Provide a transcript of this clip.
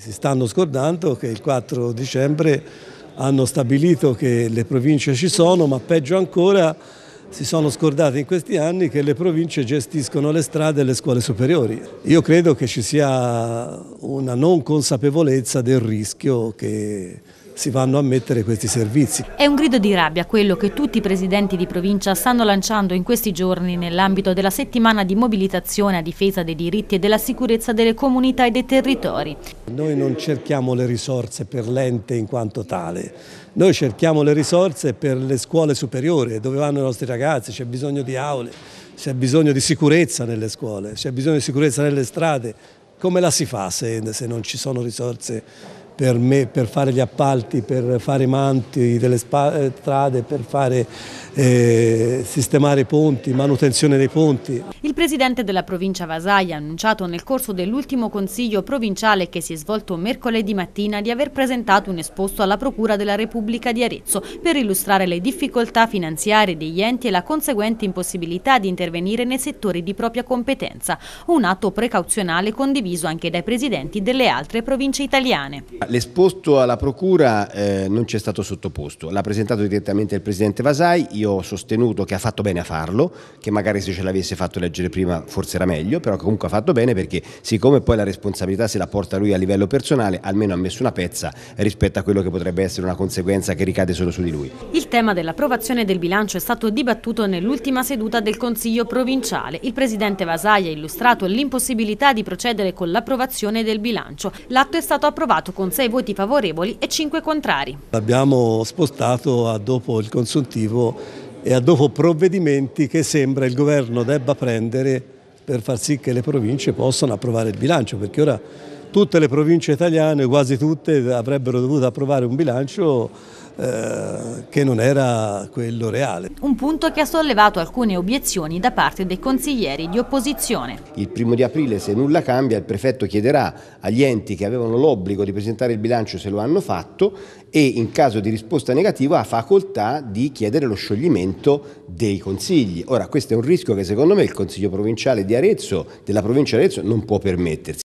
Si stanno scordando che il 4 dicembre hanno stabilito che le province ci sono, ma peggio ancora si sono scordati in questi anni che le province gestiscono le strade e le scuole superiori. Io credo che ci sia una non consapevolezza del rischio che si vanno a mettere questi servizi. È un grido di rabbia quello che tutti i presidenti di provincia stanno lanciando in questi giorni nell'ambito della settimana di mobilitazione a difesa dei diritti e della sicurezza delle comunità e dei territori. Noi non cerchiamo le risorse per l'ente in quanto tale, noi cerchiamo le risorse per le scuole superiori, dove vanno i nostri ragazzi, c'è bisogno di aule, c'è bisogno di sicurezza nelle scuole, c'è bisogno di sicurezza nelle strade, come la si fa se, se, non ci sono risorse per, me, per fare gli appalti, per fare i manti delle eh, strade, per fare, eh, sistemare i ponti, manutenzione dei ponti. Il presidente della provincia Vasai ha annunciato nel corso dell'ultimo consiglio provinciale che si è svolto mercoledì mattina di aver presentato un esposto alla Procura della Repubblica di Arezzo per illustrare le difficoltà finanziarie degli enti e la conseguente impossibilità di intervenire nei settori di propria competenza, un atto precauzionale condiviso anche dai presidenti delle altre province italiane l'esposto alla Procura eh, non ci è stato sottoposto, l'ha presentato direttamente il Presidente Vasai, io ho sostenuto che ha fatto bene a farlo, che magari se ce l'avesse fatto leggere prima forse era meglio, però comunque ha fatto bene perché siccome poi la responsabilità se la porta lui a livello personale, almeno ha messo una pezza rispetto a quello che potrebbe essere una conseguenza che ricade solo su di lui. Il tema dell'approvazione del bilancio è stato dibattuto nell'ultima seduta del Consiglio provinciale. Il Presidente Vasai ha illustrato l'impossibilità di procedere con l'approvazione del bilancio. L'atto è stato approvato con 6 voti favorevoli e 5 contrari. L'abbiamo spostato a dopo il consuntivo e a dopo provvedimenti che sembra il governo debba prendere per far sì che le province possano approvare il bilancio, perché ora tutte le province italiane, quasi tutte, avrebbero dovuto approvare un bilancio eh, che non era quello reale. Un punto che ha sollevato alcune obiezioni da parte dei consiglieri di opposizione. Il primo di aprile, se nulla cambia, il prefetto chiederà agli enti che avevano l'obbligo di presentare il bilancio se lo hanno fatto e in caso di risposta negativa ha facoltà di chiedere lo scioglimento dei consigli. Ora questo è un rischio che secondo me il Consiglio provinciale di Arezzo, della provincia di Arezzo, non può permettersi.